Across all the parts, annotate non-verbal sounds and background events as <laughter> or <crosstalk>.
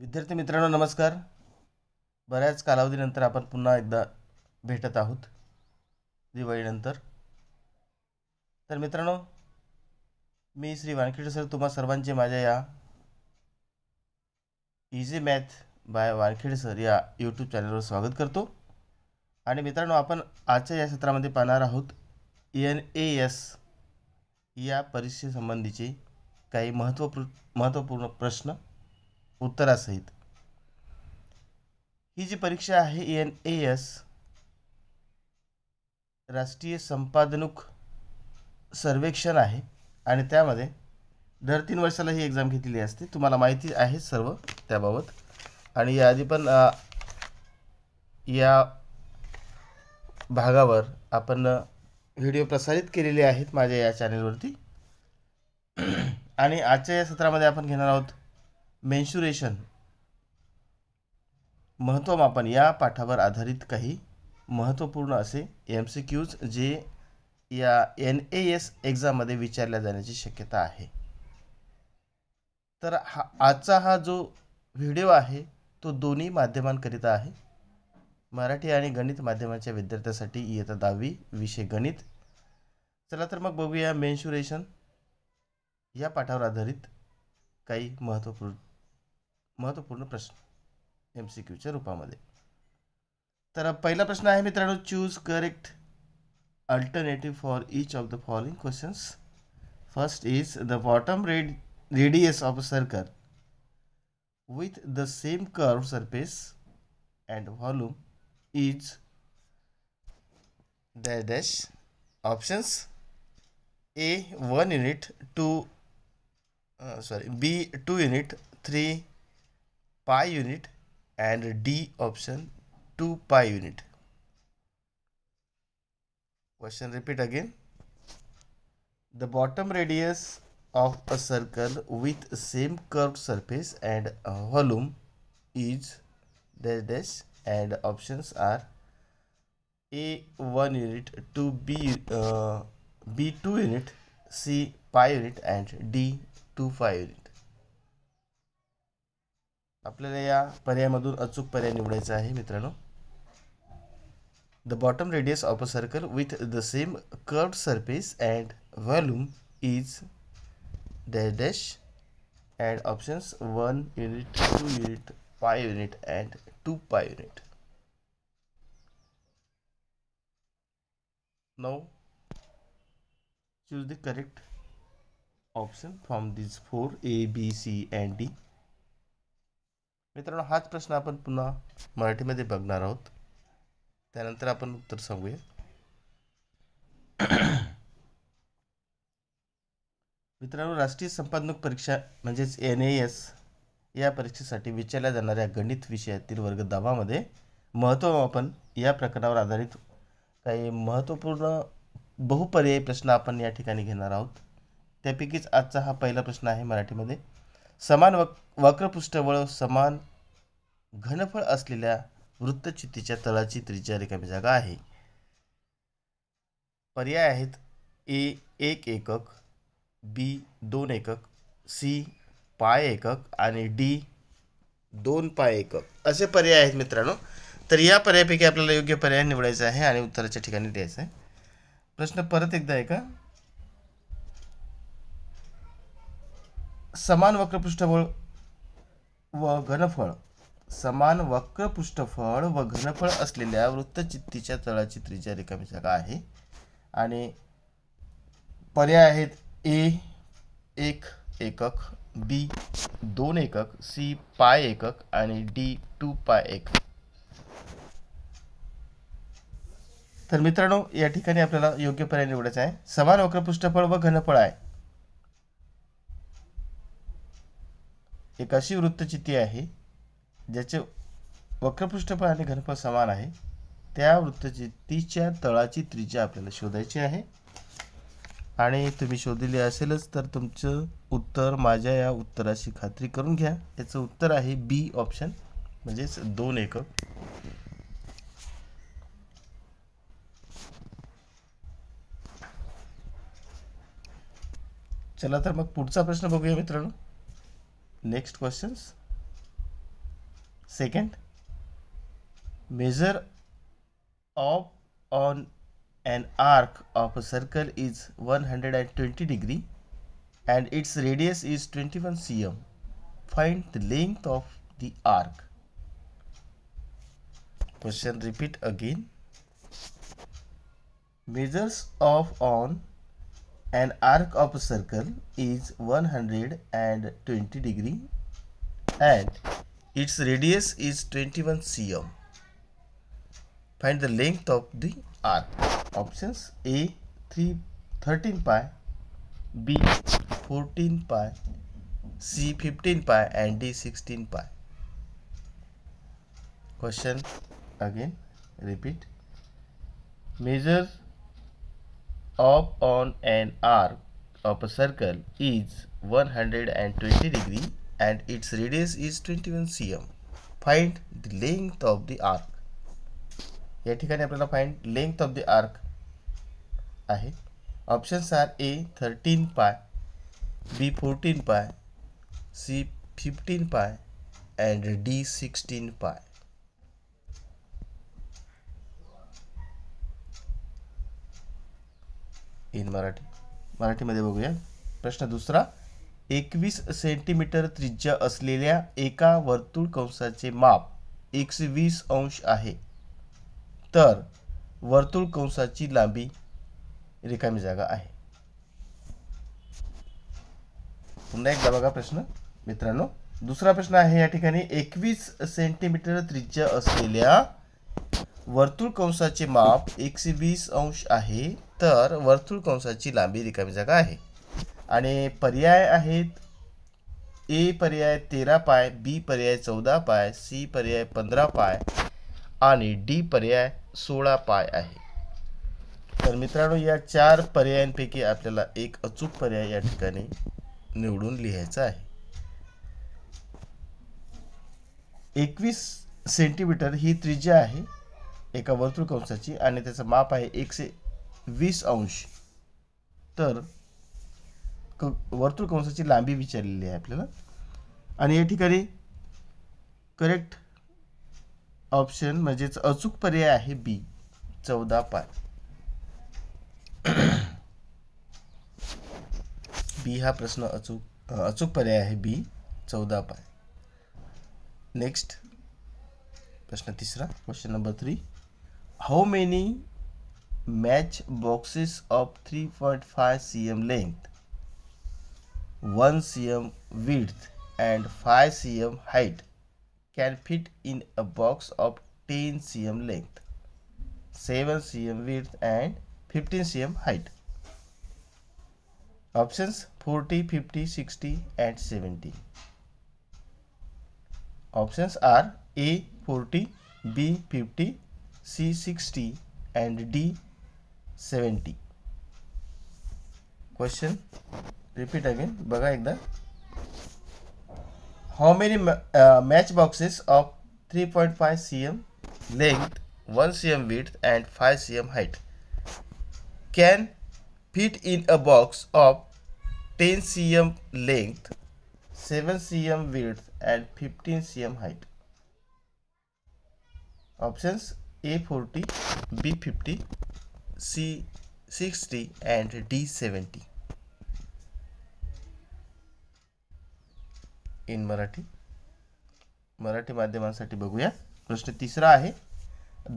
विद्यार्थी मित्रांनो नमस्कार बऱ्याच कालावधीनंतर आपण पुन्हा एकदा भेटत आहोत दिवाळीनंतर तर मित्रांनो मी श्री वानखेडे सर तुम्हा सर्वांचे माझ्या या easy math by Wankhede sir या यूट्यूब चॅनलवर स्वागत करतो आणि मित्रांनो आपण आजच्या या सत्रामध्ये पाहणार आहोत एन ए एस या परीक्षेसंबंधीचे काही महत्त्वपूर्ण महत्त्वपूर्ण प्रश्न उत्तरासहित ही जी परीक्षा आहे एन ए एस राष्ट्रीय संपादनुक सर्वेक्षण आहे आणि त्यामध्ये दर तीन वर्षाला ही एक्झाम घेतलेली असते तुम्हाला माहिती आहे सर्व त्याबाबत आणि याआधी पण या भागावर आपण व्हिडिओ प्रसारित केलेले आहेत माझ्या या चॅनेलवरती आणि आजच्या या सत्रामध्ये आपण घेणार आहोत मेन्शुरेशन महत्त्वमापन या पाठावर आधारित काही महत्त्वपूर्ण असे एम सी क्यूज जे या एन ए एस एक्झाममध्ये विचारल्या जाण्याची शक्यता आहे तर हा आजचा हा जो व्हिडिओ आहे तो दोन्ही माध्यमांकरिता आहे मराठी आणि गणित माध्यमाच्या विद्यार्थ्यासाठी इयत्ता दहावी विषय गणित चला तर मग बघूया मेन्शुरेशन या पाठावर आधारित काही महत्त्वपूर्ण महत्त्वपूर्ण प्रश्न एम सी क्यूच्या रूपामध्ये तर पहिला प्रश्न आहे मित्रांनो choose correct alternative for each of the following questions first is the bottom red radius of a circle with the same curve surface and volume is the dash options A one unit two sorry B two unit three pi unit and D option 2 pi unit. Question repeat again. The bottom radius of a circle with same curved surface and volume is dash dash and options are A 1 unit, to B, uh, B 2 unit, C pi unit and D 2 pi unit. आपल्याला या पर्यायामधून अचूक पर्याय निवडायचा आहे मित्रांनो the bottom radius of a circle with the same curve surface and volume is dash dash and options one unit two unit five unit and two pi unit नऊ choose the correct option from this four A B C and D मित्रांनो हाच प्रश्न आपण पुन्हा मराठीमध्ये बघणार आहोत त्यानंतर आपण उत्तर सांगूया <clears throat> मित्रांनो राष्ट्रीय संपादक परीक्षा म्हणजेच एन ए एस या परीक्षेसाठी विचारल्या जाणाऱ्या गणित विषयातील वर्ग दावामध्ये आपण या प्रकरणावर आधारित काही महत्त्वपूर्ण बहुपर्यायी प्रश्न आपण या ठिकाणी घेणार आहोत त्यापैकीच आजचा हा पहिला प्रश्न आहे मराठीमध्ये समान वक वक्रपृष्ठ समान घनफळ असलेल्या वृत्तचित्तीच्या तळाची त्रिज्या रिकामी जागा आहे पर्याय आहेत ए एक एकक बी दोन एकक सी पाय एकक आणि डी दोन पाय एकक असे पर्याय आहेत मित्रांनो तर या पर्यायापैकी आपल्याला योग्य पर्याय निवडायचा आहे आणि उत्तराच्या ठिकाणी द्यायचा आहे प्रश्न परत एकदा आहे का समान वक्र पृष्ठफळ व घनफळ समान वक्र पृष्ठफळ व घनफळ असलेल्या वृत्तचित्तीच्या तळाची त्रिज्या रिकामी जागा आहे आणि पर्याय आहेत ए एक एकक बी दोन एकक सी पाय एकक आणि डी टू पाय एक तर मित्रांनो या ठिकाणी आपल्याला योग्य पर्याय निवडायचा आहे समान वक्र पृष्ठफळ व घनफळ आहे एक अशी वृत्तचिती आहे ज्याचे वक्रपृष्ठफळ आणि घनफळ समान आहे त्या वृत्तचितीच्या तळाची त्रिज्या आपल्याला शोधायची आहे आणि तुम्ही शोधलेली असेलच तर तुमचं उत्तर माझ्या या उत्तराशी खात्री करून घ्या याचं उत्तर आहे बी ऑप्शन म्हणजेच दोन एकक चला तर मग पुढचा प्रश्न बघूया मित्रांनो next questions second measure of on an arc of a circle is 120 degree and its radius is 21 cm find the length of the arc question repeat again measures of on an arc of a circle is 120 degree and its radius is 21 cm. Find the length of the arc. Options A 3, 13 pi, B 14 pi, C 15 pi and D 16 pi. Question again repeat. Measure of on an arc of a circle is 120 degree and its radius is 21 cm find the length of the arc ya thikani aplyala find length of the arc ahe options are a 13 pi b 14 pi c 15 pi and d 16 pi in Marathi मराठीमध्ये बघूया प्रश्न दुसरा एकवीस centimetre त्रिज्या असलेल्या एका वर्तुळ कंसाचे माप एकशे वीस अंश आहे तर वर्तुळ कंसाची लांबी रिकामी जागा आहे पुन्हा एकदा बघा प्रश्न मित्रांनो दुसरा प्रश्न आहे या ठिकाणी एकवीस सेंटीमीटर त्रिज्या असलेल्या वर्तुळ कंसाचे माप एकशे वीस अंश आहे तर वर्तुळ कंसाची लांबी रिकामी जागा आहे आणि पर्याय आहेत ए पर्याय तेरा पाय बी पर्याय चौदा पाय सी पर्याय पंधरा पाय आणि डी पर्याय सोळा पाय आहे तर मित्रांनो या चार पर्यायांपैकी आपल्याला एक अचूक पर्याय या ठिकाणी निवडून लिहायचा आहे एकवीस सेंटीमीटर ही त्रिज्या आहे एका वर्तुळ कंसाची आणि त्याचं माप आहे एकशे वीस अंश तर क वर्तुळ कंसाची लांबी विचारलेली आहे आपल्याला आणि या ठिकाणी करेक्ट ऑप्शन म्हणजेच अचूक पर्याय आहे बी चौदा पाय बी हा प्रश्न अचूक अचूक पर्याय आहे बी चौदा पाय नेक्स्ट प्रश्न तिसरा question number three how many match boxes of 3.5 cm length, 1 cm width and 5 cm height can fit in a box of 10 cm length, 7 cm width and 15 cm height. Options 40, 50, 60 and 70. Options are A 40, B 50, C 60 and D 70 question repeat again Baga ekda. how many uh, match boxes of 3.5 cm length 1 cm width and 5 cm height can fit in a box of 10 cm length 7 cm width and 15 cm height options A forty B fifty C sixty and D seventy in Marathi Marathi माध्यमांसाठी बघूया प्रश्न तिसरा आहे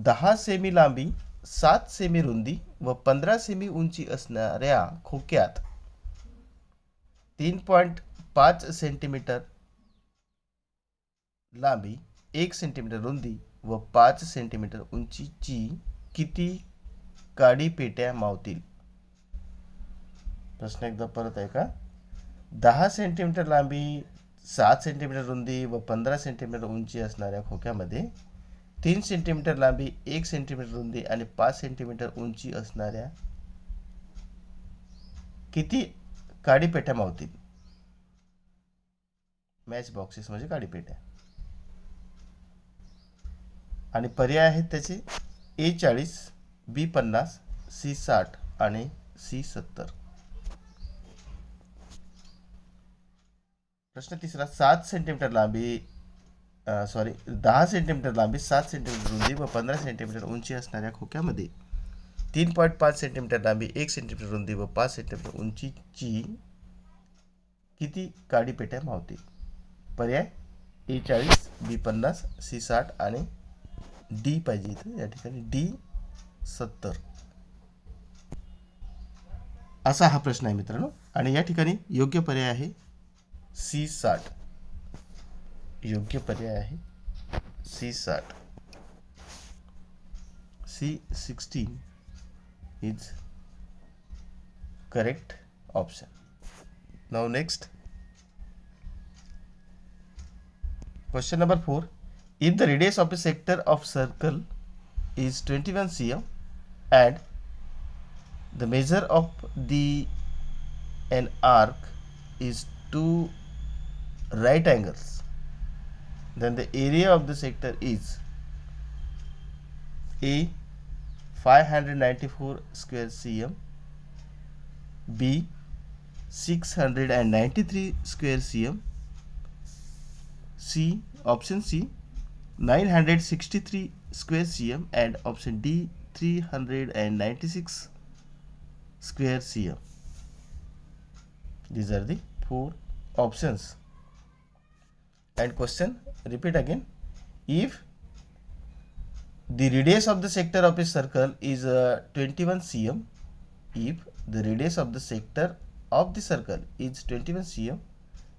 दहा semi लांबी सात semi रुंदी व पंधरा सेमी उंची असणाऱ्या खोक्यात तीन पॉईंट पाच सेंटीमीटर लांबी एक सेंटीमीटर रुंदी व पाच सेंटीमीटर उंचीची किती काडी पेट्या मावतील प्रश्न एकदा परत आहे का दहा सेंटीमीटर लांबी सात सेंटीमीटर रुंदी व पंधरा सेंटीमीटर उंची असणाऱ्या खोक्यामध्ये तीन सेंटीमीटर लांबी एक सेंटीमीटर रुंदी आणि पाच सेंटीमीटर उंची असणाऱ्या किती पेट्या मावतील मॅच बॉक्सेस म्हणजे पेट्या आणि पर्याय आहेत त्याचे ए चाळीस बी पन्नास सी साठ आणि सी सत्तर प्रश्न तिसरा सात सेंटीमीटर लांबी सॉरी दहा सेंटीमीटर लांबी सात सेंटीमीटर रुंदी व पंधरा सेंटीमीटर उंची असणाऱ्या खोक्यामध्ये तीन पॉईंट पाच सेंटीमीटर लांबी एक सेंटीमीटर रुंदी व पाच सेंटीमीटर उंचीची किती काडीपेट्या मावते पर्याय ए चाळीस बी पन्नास सी साठ आणि डी पाहिजे इथं या ठिकाणी डी सत्तर असा हा प्रश्न आहे मित्रांनो आणि या ठिकाणी योग्य पर्याय आहे सी साठ योग्य पर्याय आहे सी साठ C sixteen is correct option now next question number four If the radius of a sector of circle is 21 cm and the measure of the an arc is two right angles then the area of the sector is A 594 square cm B 693 square cm C option C 963 square cm and option D 396 square cm. These are the four options. And question repeat again if the radius of the sector of a circle is uh, 21 cm if the radius of the sector of the circle is 21 cm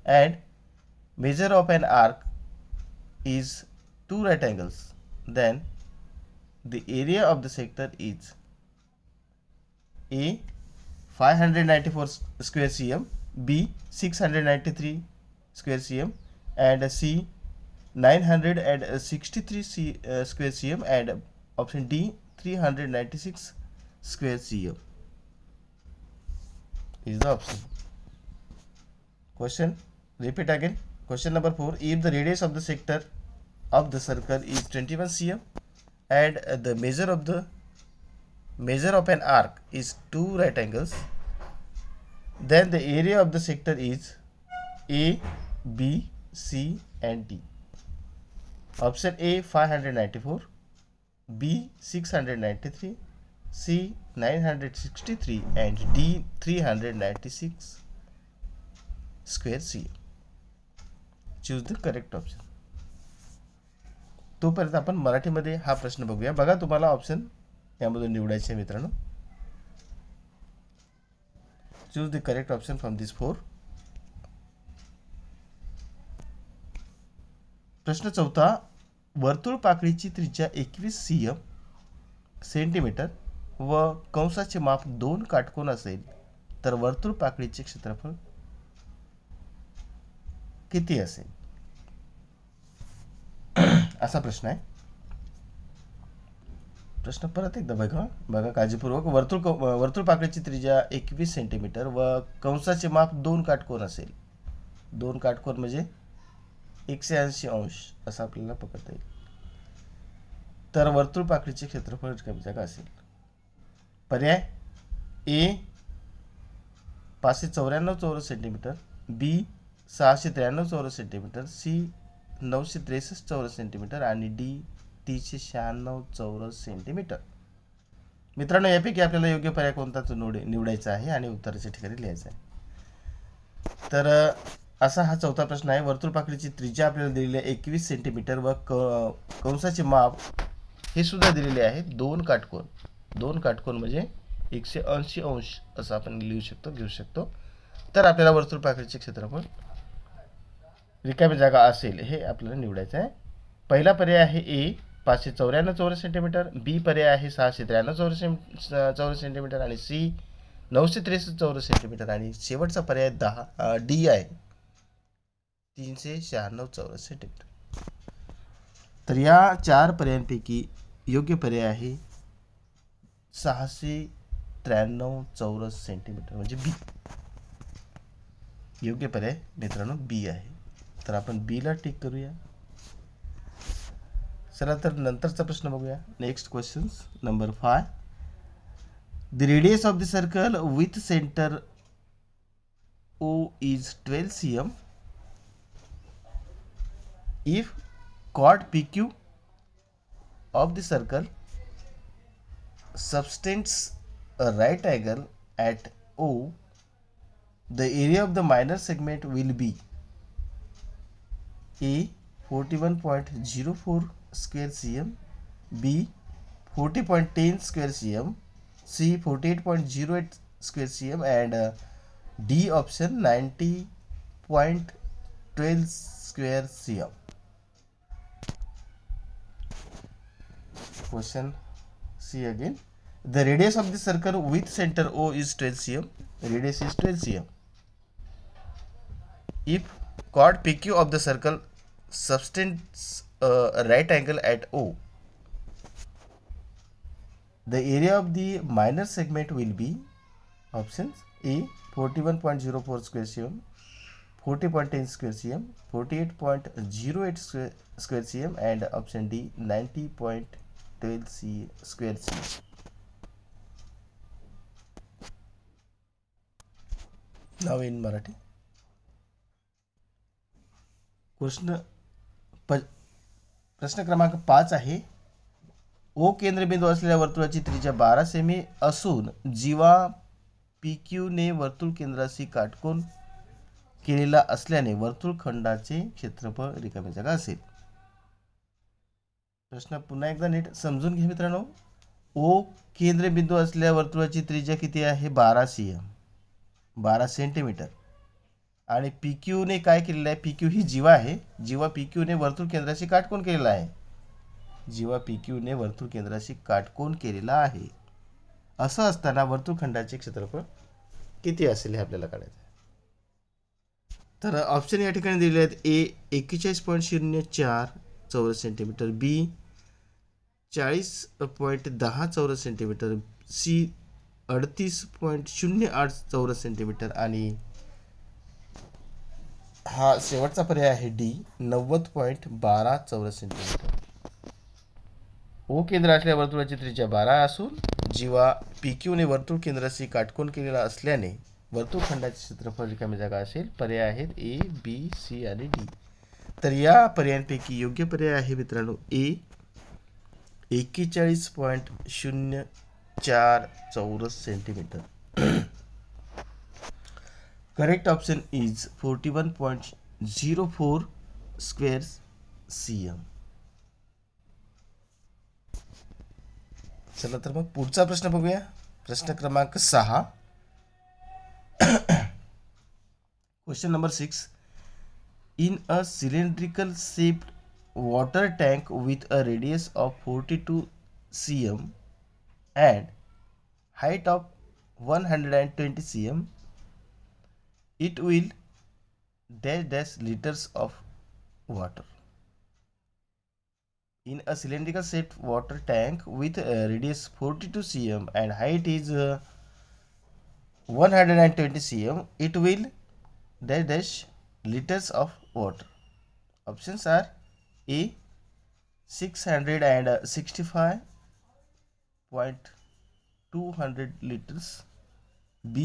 and measure of an arc is two right angles then the area of the sector is A 594 square cm, B 693 square cm and C 963 c, uh, square cm and option D 396 square cm is the option. Question repeat again question number 4 if the radius of the sector of the circle is 21 cm and the measure of the measure of an arc is two right angles then the area of the sector is A, B, C and D. Option A 594, B 693, C 963 and D 396 square C. Choose the correct option. तोपर्यंत आपण मराठीमध्ये हा प्रश्न बघूया बघा तुम्हाला option यामधून निवडायचे मित्रांनो choose the correct option from this four प्रश्न चौथा वर्तुळ पाकळीची त्रिज्या एकवीस सी एम सेंटीमीटर व कंसाचे माप दोन काटकोन असेल तर वर्तुळ पाकळीचे क्षेत्रफळ किती असेल असा प्रश्न आहे प्रश्न परत एकदा बघा बघा काळजीपूर्वक वर्तुळ वर्तुळ पाकळीची त्रिज्या एकवीस सेंटीमीटर व कंसाचे माप दोन काटकोन असेल दोन काटकोन म्हणजे एकशे ऐंशी अंश असं आपल्याला पकडता येईल तर वर्तुळ पाकळीचे क्षेत्रफळ कमी जागा असेल पर्याय ए पाचशे चौऱ्याण्णव चौरस सेंटीमीटर बी सहाशे त्र्याण्णव चौरस सेंटीमीटर सी नऊशे त्रेसष्ट चौरस सेंटीमीटर आणि डी तीनशे शहाण्णव चौरस सेंटीमीटर मित्रांनो यापैकी आपल्याला योग्य पर्याय कोणताच निवड निवडायचा आहे आणि उत्तराच्या ठिकाणी लिहायचं आहे तर असा हा चौथा प्रश्न आहे वर्तुळ पाकळीची त्रिज्या आपल्याला दिलेली आहे एकवीस सेंटीमीटर व क कंसाचे माप हे सुद्धा दिलेले आहे दोन काटकोन दोन काटकोन म्हणजे एकशे ऐंशी अंश असं आपण लिहू शकतो घेऊ शकतो तर आपल्याला वर्तुळ पाकळीचे क्षेत्रफळ रिकामी जागा असेल हे आपल्याला निवडायचं आहे पहिला पर्याय आहे ए पाचशे चौऱ्याण्णव चौरस सेंटीमीटर बी पर्याय आहे सहाशे त्र्याण्णव चौरस चौरस सेंटीमीटर आणि सी नऊशे त्रेसष्ट चौरस सेंटीमीटर आणि शेवटचा पर्याय दहा डी आहे तीनशे शहाण्णव चौरस सेंटीमीटर तर या चार पर्यायांपैकी योग्य पर्याय आहे सहाशे त्र्याण्णव चौरस सेंटीमीटर म्हणजे बी योग्य पर्याय मित्रांनो बी आहे तर आपण बीला टिक करूया चला तर नंतरचा प्रश्न बघूया next question number five the radius of the circle with centre O is twelfth C M if कॉट P Q of the circle subtends a right angle at O the area of the minor segment will be A 41.04 square cm, B 40.10 square cm, C 48.08 square cm and uh, D option 90.12 square cm. Question C again. The radius of the circle with center O is 12 cm. Radius is 12 cm. If chord PQ of the circle substance uh, right angle at O. The area of the minor segment will be options A 41.04 square cm, 40.10 square cm, 48.08 square, square cm and option D 90.12 c square cm. Now in Marathi. Question प्रश्न क्रमांक पाच आहे ओ केंद्रबिंदू असलेल्या वर्तुळाची त्रिज्या बारा semi असून जीवा पी क्यूने वर्तुळ केंद्राशी काटकोन केलेला असल्याने वर्तुळ खंडाचे क्षेत्रफळ रिकामी जागा असेल प्रश्न पुन्हा एकदा नीट समजून घ्या मित्रांनो ओ केंद्रबिंदू असलेल्या वर्तुळाची त्रिज्या किती आहे बारा सी एम बारा सेंटीमीटर आणि पी क्यूने काय केलेलं आहे पी क्यू ही जीवा आहे जीवा पी क्यूने वर्तुळ केंद्राशी काटकोण केलेला आहे जीवा पी क्यूने वर्तुळ केंद्राशी काटकोण केलेला आहे असं असताना वर्तुळखंडाचे क्षेत्रफळ किती असेल हे आपल्याला काढायचं तर ऑप्शन या ठिकाणी दिलेले आहेत ए एक्केचाळीस पॉईंट शून्य चार चौरस सेंटीमीटर बी चाळीस पॉईंट दहा चौरस सेंटीमीटर सी अडतीस पॉईंट शून्य आठ चौरस सेंटीमीटर आणि हा शेवटचा पर्याय आहे डी नव्वद पॉईंट बारा चौरस सेंटीमीटर ओ केंद्र असल्या वर्तुळाची त्रिज्या बारा असून जीवा पी क्यूने वर्तुळ केंद्राशी काटकोन केलेला असल्याने वर्तुळखंडाचे क्षेत्रफळ रिकामी जागा असेल पर्याय आहेत ए बी सी आणि डी तर या पर्यायांपैकी योग्य पर्याय आहे मित्रांनो ए एक्केचाळीस पॉईंट शून्य चार चौरस centimetre correct option is forty one point zero four square C M चला तर मग पुढचा प्रश्न बघूया प्रश्न क्रमांक सहा question number six in a cylindrical shaped water tank with a radius of forty two C M and height of one hundred and twenty C M it will dash dash liters of water in a cylindrical shaped water tank with a uh, radius 42 cm and height is uh, 120 cm it will dash dash liters of water options are a 665.200 uh, liters b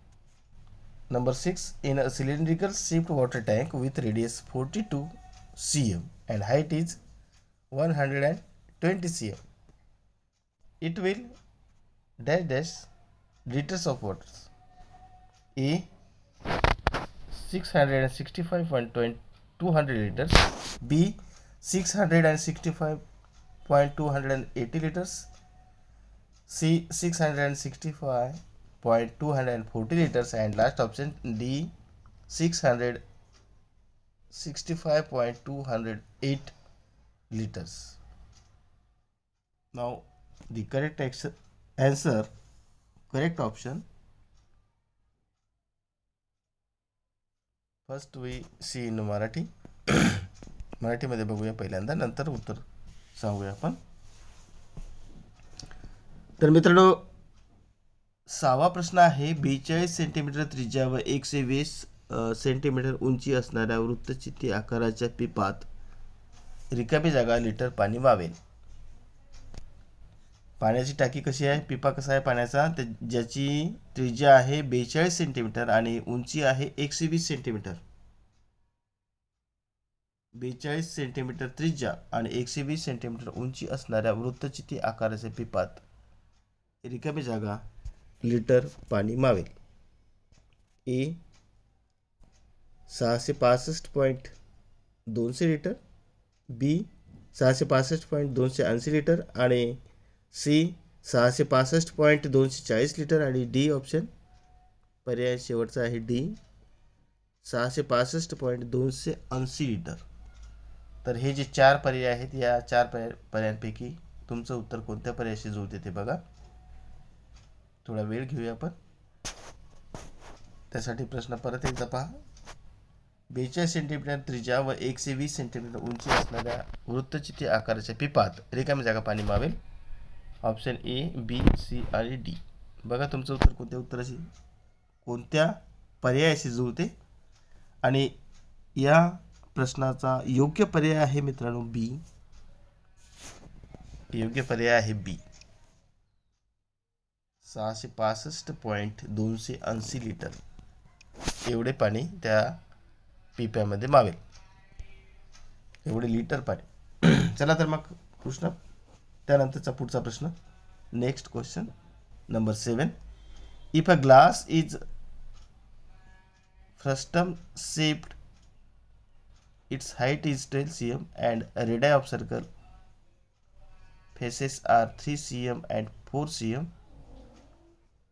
Number 6. In a cylindrical shaped water tank with radius 42 cm and height is 120 cm. It will dash dash liters of water. A 665.200 liters. B 665.280 liters. C 665 0.240 liters and last option D 665.208 liters. Now the correct answer, correct option. First first we see in Marathi मराठीमध्ये बघूया पहिल्यांदा नंतर उत्तर सांगूया आपण तर मित्रांनो सहावा प्रश्न आहे बेचाळीस सेंटीमीटर त्रिज्या व एकशे वीस सेंटीमीटर उंची असणाऱ्या वृत्तचित्ती आकाराच्या पिपात रिकामी जागा लिटर पाणी वावेल पाण्याची टाकी कशी आहे पिपा कसा आहे पाण्याचा त्या ज्याची त्रिज्या आहे बेचाळीस सेंटीमीटर आणि उंची आहे एकशे वीस सेंटीमीटर बेचाळीस सेंटीमीटर त्रिज्या आणि एकशे वीस सेंटीमीटर उंची असणाऱ्या वृत्तचिती आकाराच्या पिपात रिकामी जागा लिटर पाणी मावेल ए सहाशे पासष्ट पॉईंट दोनशे लिटर बी सहाशे पासष्ट पॉईंट दोनशे ऐंशी लिटर आणि सी सहाशे पासष्ट पॉईंट दोनशे चाळीस लिटर आणि डी ऑप्शन पर्याय शेवटचा आहे डी सहाशे पासष्ट पॉईंट दोनशे ऐंशी लिटर तर हे जे चार पर्याय आहेत या चार प पर्यायांपैकी तुमचं उत्तर कोणत्या पर्यायाशी जुळते ते बघा थोडा वेळ घेऊया आपण त्यासाठी प्रश्न परत एकदा पहा बेचाळीस सेंटीमीटर त्रिज्या व एकशे वीस सेंटीमीटर उंची असणाऱ्या वृत्तचिती आकाराच्या पिपात रिकामी जागा पाणी मावेल ऑप्शन ए बी सी आणि डी बघा तुमचं उत्तर कोणत्या उत्तराशी कोणत्या पर्यायाशी जुळते आणि या प्रश्नाचा योग्य पर्याय आहे मित्रांनो बी योग्य पर्याय आहे बी सहाशे पासष्ट पॉईंट दोनशे ऐंशी लिटर एवढे पाणी त्या पिप्यामध्ये मावेल एवढे लिटर पाणी <clears throat> चला तर मग कृष्ण त्यानंतरचा पुढचा प्रश्न next question number seven if a glass is frustum shaped its height is twelve C M and radii of circle faces are three C M and four C M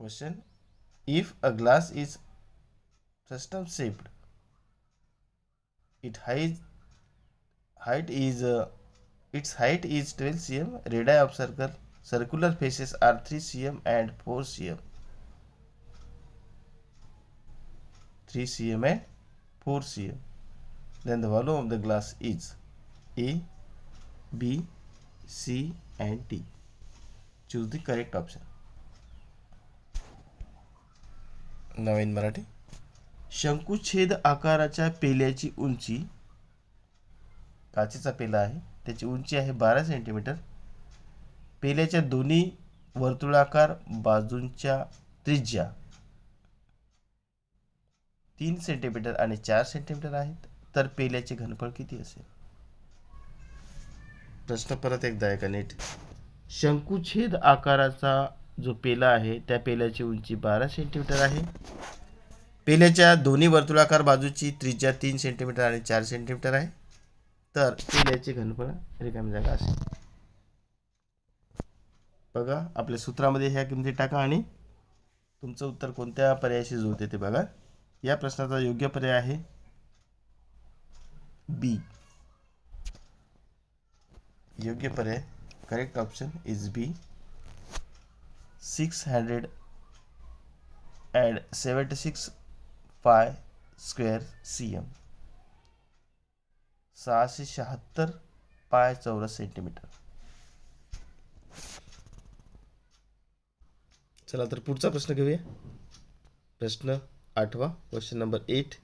Question If a glass is system shaped, it height, is uh, its height is 12 cm, radii of circle, circular faces are 3 cm and 4 cm. 3 cm and 4 cm. Then the volume of the glass is A, B, C and D. Choose the correct option. नवीन मराठी शंकुच्छेद आकाराच्या पेल्याची उंची काचेचा पेला आहे त्याची उंची आहे बारा सेंटीमीटर पेल्याच्या दोन्ही वर्तुळाकार बाजूंच्या त्रिज्या तीन सेंटीमीटर आणि चार सेंटीमीटर आहेत तर पेल्याचे घनफळ किती असेल प्रश्न परत एकदा का नीट शंकुछेद आकाराचा जो पेला आहे त्या पेल्याची उंची बारा सेंटीमीटर आहे पेल्याच्या दोन्ही वर्तुळाकार बाजूची त्रिज्या तीन सेंटीमीटर आणि चार सेंटीमीटर आहे तर पेल्याची घनफळ रिकामी जागा असेल बघा आपल्या सूत्रामध्ये ह्या किमती टाका आणि तुमचं उत्तर कोणत्या पर्यायाशी जुळते ते बघा या प्रश्नाचा योग्य पर्याय आहे बी योग्य पर्याय correct option is B six hundred and seventy six pi square C M सहाशे शहात्तर पाय चौरस सेंटीमीटर चला तर पुढचा प्रश्न घेऊया प्रश्न आठवा question number eight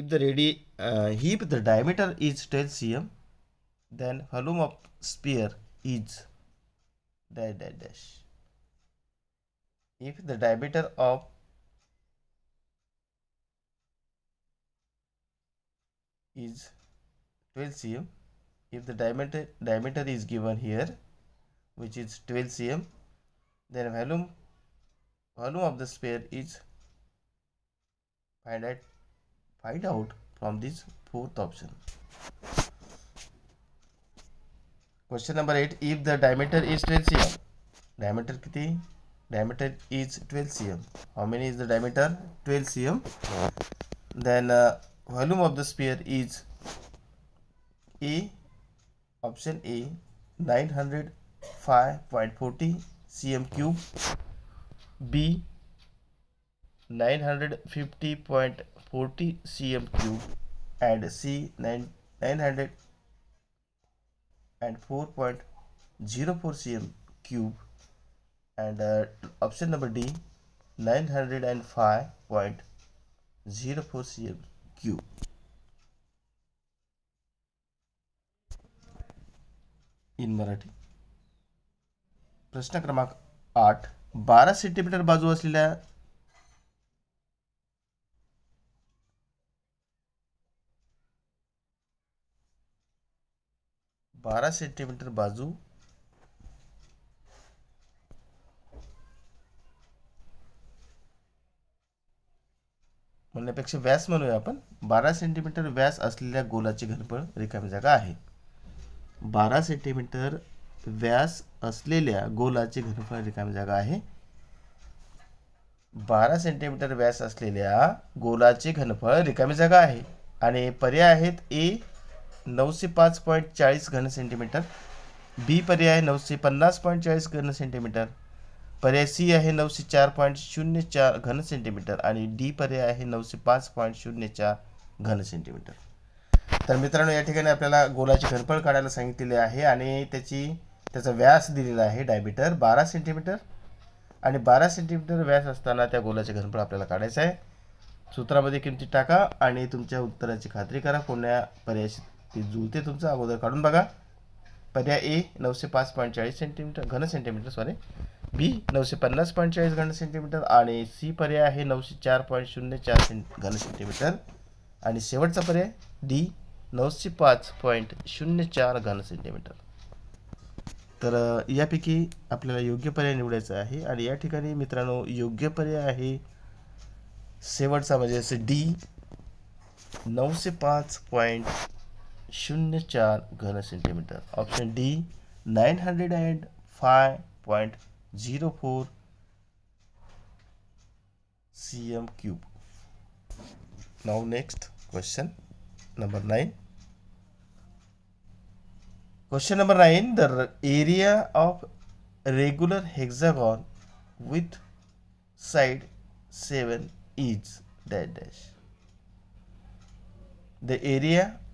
if the रेडी हीप the diameter is ten C M then volume of sphere is dash dash dash if the diameter of is 12 cm if the diameter diameter is given here which is 12 cm then volume volume of the sphere is find out find out from this fourth option question number 8 if the diameter is 12 cm diameter kiti diameter is 12 cm how many is the diameter 12 cm then uh, volume of the sphere is a option a 905.40 cm cube b 950.40 cm cube and c 9 4.04 cm cube and uh, option number D 905.04 cube. In Marathi प्रश्न क्रमांक आठ बारा centimetre बाजू असलेल्या बारा centimetre बाजू म्हणण्यापेक्षा व्यास म्हणूया आपण बारा सेंटीमीटर व्यास असलेल्या गोलाची घनफळ रिकामी जागा आहे बारा सेंटीमीटर व्यास असलेल्या गोलाची घनफळ रिकामी जागा आहे बारा सेंटीमीटर व्यास असलेल्या गोलाची घनफळ रिकामी जागा आहे आणि पर्याय आहेत ए नऊशे पाच पॉईंट चाळीस घन सेंटीमीटर बी पर्याय नऊशे पन्नास पॉईंट चाळीस घन सेंटीमीटर पर्याय सी आहे नऊशे चार पॉईंट शून्य चार घन सेंटीमीटर आणि डी पर्याय आहे नऊशे पाच पॉईंट शून्य चार घन सेंटीमीटर तर मित्रांनो या ठिकाणी आपल्याला गोलाचे घनफळ काढायला सांगितलेली आहे आणि त्याची त्याचा व्यास दिलेला आहे डायमीटर बारा सेंटीमीटर आणि बारा सेंटीमीटर व्यास असताना त्या गोलाचे घनफळ आपल्याला काढायचं आहे सूत्रामध्ये किमती टाका आणि तुमच्या उत्तराची खात्री करा कोणत्या पर्यायाशी ते जुळते तुमचं अगोदर काढून बघा पर्याय ए नऊशे पाच पॉईंट चाळीस सेंटीमीटर घन सेंटीमीटर सॉरी बी नऊशे पन्नास पॉईंट चाळीस घन सेंटीमीटर आणि सी पर्याय आहे नऊशे चार पॉईंट शून्य चार सेंट घन सेंटीमीटर आणि शेवटचा पर्याय डी नऊशे पाच पॉईंट शून्य चार घन सेंटीमीटर तर यापैकी आपल्याला योग्य पर्याय निवडायचा आहे आणि या ठिकाणी मित्रांनो योग्य पर्याय आहे शेवटचा म्हणजे असे डी नऊशे पाच पॉईंट शून्य चार घन centimetre option D nine hundred and five point zero four C M cube now next question number nine question number nine the area of regular hexagon with side seven is dash the area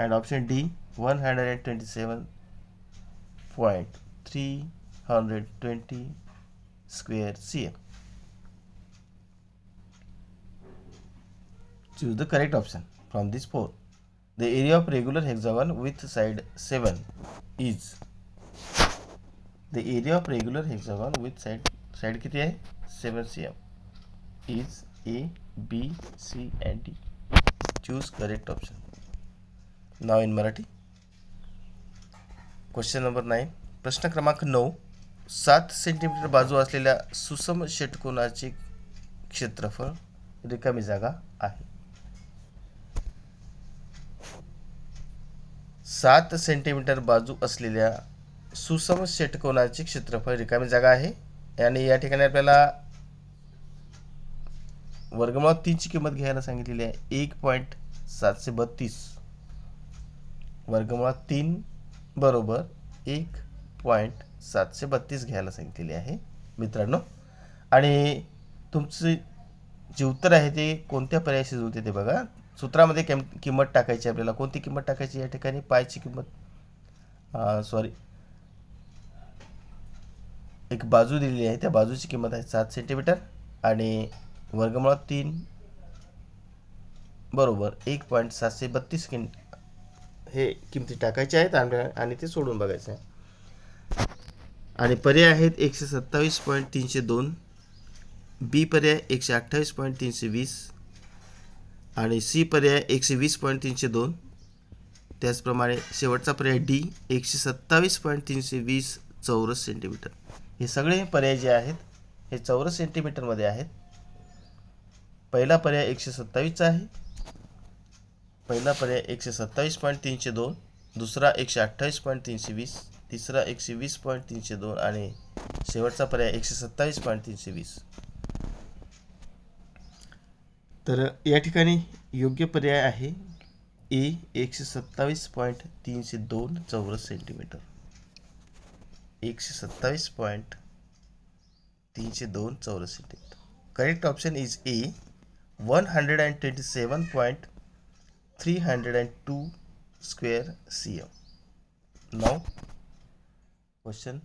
and option D 127.320 square cm. Choose the correct option from these four. The area of regular hexagon with side 7 is the area of regular hexagon with side side किती 7 cm is A B C and D choose correct option now in Marathi question number nine प्रश्न क्रमांक नऊ सात centimetre बाजू असलेल्या सुसम षटकोनाचे क्षेत्रफळ रिकामी जागा आहे सात सेंटीमीटर बाजू असलेल्या सुसम षटकोनाचे क्षेत्रफळ रिकामी जागा आहे आणि या ठिकाणी आपल्याला वर्गमुळात तीनची किंमत घ्यायला सांगितलेली आहे एक पॉईंट सातशे बत्तीस वर्गमुळात तीन बरोबर एक पॉईंट सातशे बत्तीस घ्यायला सांगितलेली आहे मित्रांनो आणि तुमचं जे उत्तर आहे ते कोणत्या पर्यायाशी जुळते ते बघा सूत्रामध्ये किम किंमत टाकायची आपल्याला कोणती किंमत टाकायची या ठिकाणी पायची किंमत सॉरी एक बाजू दिलेली आहे त्या बाजूची किंमत आहे सात सेंटीमीटर आणि वर्गमुळात तीन बरोबर एक पॉईंट सातशे बत्तीस हे किमती टाकायचे आहेत आणि ते सोडून बघायचं आहे आणि पर्याय आहेत एकशे सत्तावीस पॉईंट तीनशे दोन बी पर्याय एकशे अठ्ठावीस पॉईंट तीनशे वीस आणि सी पर्याय एकशे वीस पॉईंट तीनशे दोन त्याचप्रमाणे शेवटचा पर्याय डी एकशे सत्तावीस पॉईंट तीनशे वीस चौरस सेंटीमीटर हे सगळे पर्याय जे आहेत हे चौरस सेंटीमीटरमध्ये आहेत पहिला पर्याय एकशे सत्तावीसचा आहे पहिला पर्याय एकशे सत्तावीस पॉईंट तीनशे दोन दुसरा एकशे अठ्ठावीस पॉईंट तीनशे वीस तिसरा एकशे वीस पॉईंट तीनशे दोन आणि शेवटचा पर्याय एकशे सत्तावीस पॉईंट तीनशे वीस तर या ठिकाणी योग्य पर्याय आहे ए एकशे सत्तावीस पॉईंट तीनशे दोन चौरस सेंटीमीटर एकशे सत्तावीस पॉईंट तीनशे दोन चौरस centimetre correct option is A one hundred and twenty seven point 302 square cm. Now question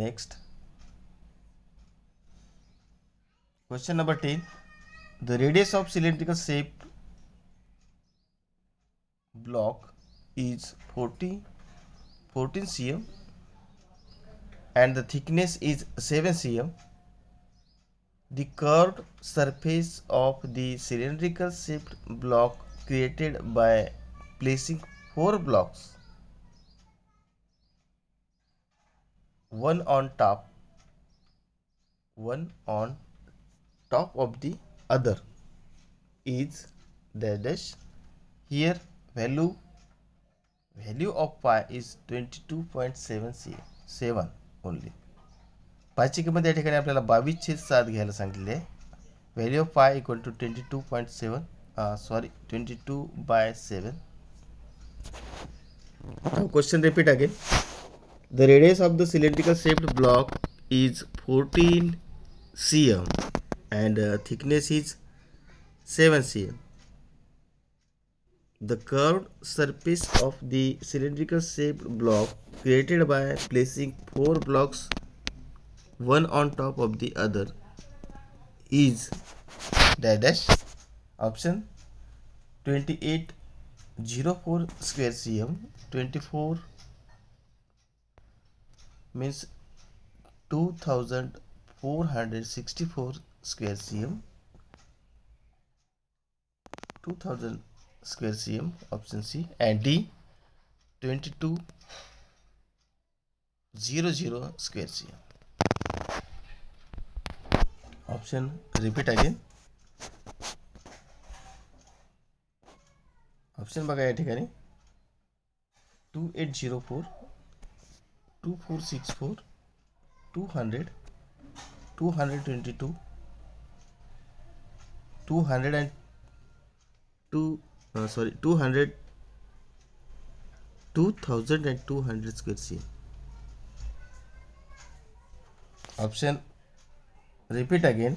next. Question number 10. The radius of cylindrical shape block is 40, 14 cm and the thickness is 7 cm. The curved surface of the cylindrical shaped block created by placing four blocks one on top one on top of the other is the dash here value value of pi is 22.77 only पायची किंमत या ठिकाणी आपल्याला बावीस छेद सात घ्यायला सांगितले आहे value of pi equal to twenty two point seven Uh, sorry 22 by 7 question repeat again the radius of the cylindrical shaped block is 14 cm and uh, thickness is 7 cm the curved surface of the cylindrical shaped block created by placing four blocks one on top of the other is dash option twenty eight zero four square C M twenty four means two thousand four hundred sixty four square C M two thousand square C M option C and D twenty two zero zero square C M option repeat again option बघा या ठिकाणी two eight zero four two four six four two hundred two hundred twenty two two hundred and two sorry two hundred two thousand and two hundred square C option repeat again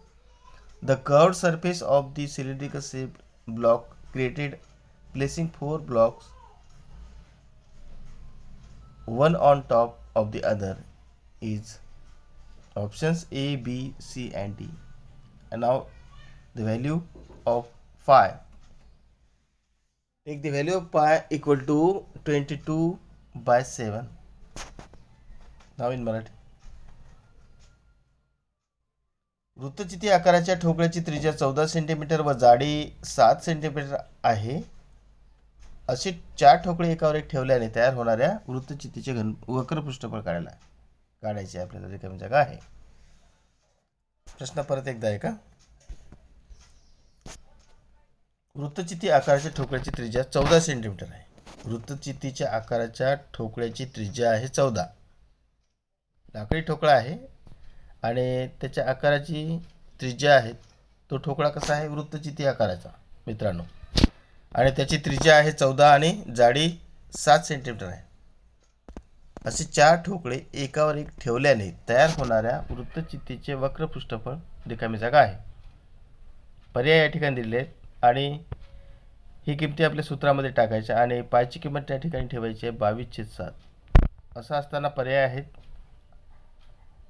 The curved surface of the cylindrical shaped block created placing four blocks one on top of the other is options A, B, C and D. And now the value of phi. Take the value of pi equal to 22 by 7. Now in Marathi. वृत्तचिती आकाराच्या ठोकळ्याची त्रिज्या चौदा centimetre व जाडी सात centimetre आहे असे चार ठोकळे एकावर एक ठेवल्याने तयार होणाऱ्या वृत्तचितीचे घन पृष्ठफळ काढायला काढायचे आपल्याला रिकामी जागा आहे प्रश्न परत एकदा आहे का वृत्तचिती आकाराच्या ठोकळ्याची त्रिज्या चौदा सेंटीमीटर आहे वृत्तचितीच्या आकाराच्या ठोकळ्याची त्रिज्या आहे चौदा लाकडी ठोकळा आहे आणि त्याच्या आकाराची त्रिज्या आहे तो ठोकळा कसा आहे वृत्तचिती आकाराचा मित्रांनो आणि त्याची त्रिज्या आहे चौदा आणि जाडी सात सेंटीमीटर आहे असे चार ठोकळे एकावर एक ठेवल्याने तयार होणाऱ्या वृत्तचित्तीचे वक्र पृष्ठफळ रिकामी जागा आहे पर्याय या ठिकाणी दिले आहेत आणि ही किमती आपल्या सूत्रामध्ये टाकायच्या आणि पायची किंमत त्या ठिकाणी ठेवायची आहे बावीस छेद सात असं असताना पर्याय आहेत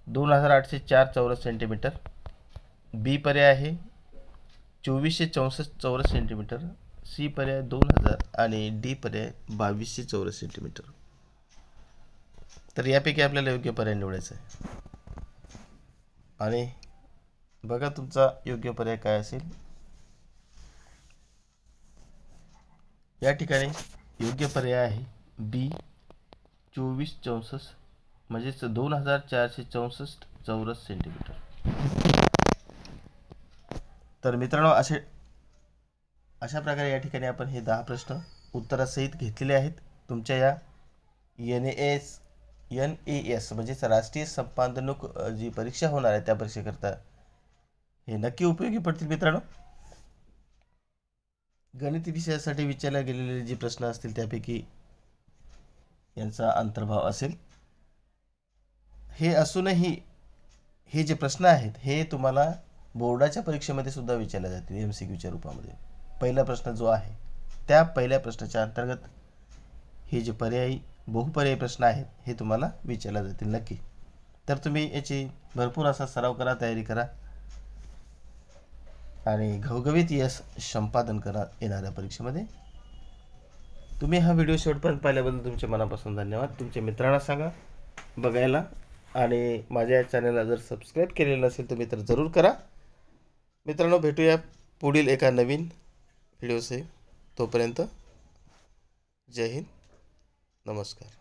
दोन हजार आठशे चार चौरस सेंटीमीटर बी पर्याय आहे चोवीसशे चौसष्ट चौरस सेंटीमीटर सी पर्याय दोन हजार आणि डी पर्याय बावीसशे चौरस सेंटीमीटर तर यापैकी आपल्याला योग्य पर्याय निवडायचा आहे आणि बघा तुमचा योग्य पर्याय काय असेल या ठिकाणी योग्य पर्याय आहे बी चोवीस चौसष्ट म्हणजेच दोन हजार चारशे चौसष्ट चौरस सेंटीमीटर तर मित्रांनो असे अशा प्रकारे या ठिकाणी आपण हे दहा प्रश्न उत्तरासहित घेतलेले आहेत तुमच्या या N S N A S म्हणजेच राष्ट्रीय संपादनूक जी परीक्षा होणार आहे त्या परीक्षेकरता हे नक्की उपयोगी पडतील मित्रांनो गणित विषयासाठी विचारल्या गेलेले जे प्रश्न असतील त्यापैकी यांचा अंतर्भाव असेल हे असूनही हे जे प्रश्न आहेत हे तुम्हाला बोर्डाच्या परीक्षेमध्ये सुद्धा विचारले जातील एम सी क्यूच्या रूपामध्ये पहिला प्रश्न जो आहे त्या पहिल्या प्रश्नाच्या अंतर्गत हे जे पर्यायी बहुपर्यायी प्रश्न आहेत हे तुम्हाला विचारले जातील नक्की तर तुम्ही याची भरपूर असा सराव करा तयारी करा आणि घवघवीत यश संपादन करा येणाऱ्या परीक्षेमध्ये तुम्ही हा व्हिडिओ शेवटपर्यंत पाहिल्याबद्दल तुमच्या मनापासून धन्यवाद तुमच्या मित्रांना सांगा बघायला आणि माझ्या या चॅनलला जर सबस्क्राईब केलेलं नसेल तुम्ही तर जरूर करा मित्रांनो भेटूया पुढील एका नवीन व्हिडिओसे तोपर्यंत जय हिंद नमस्कार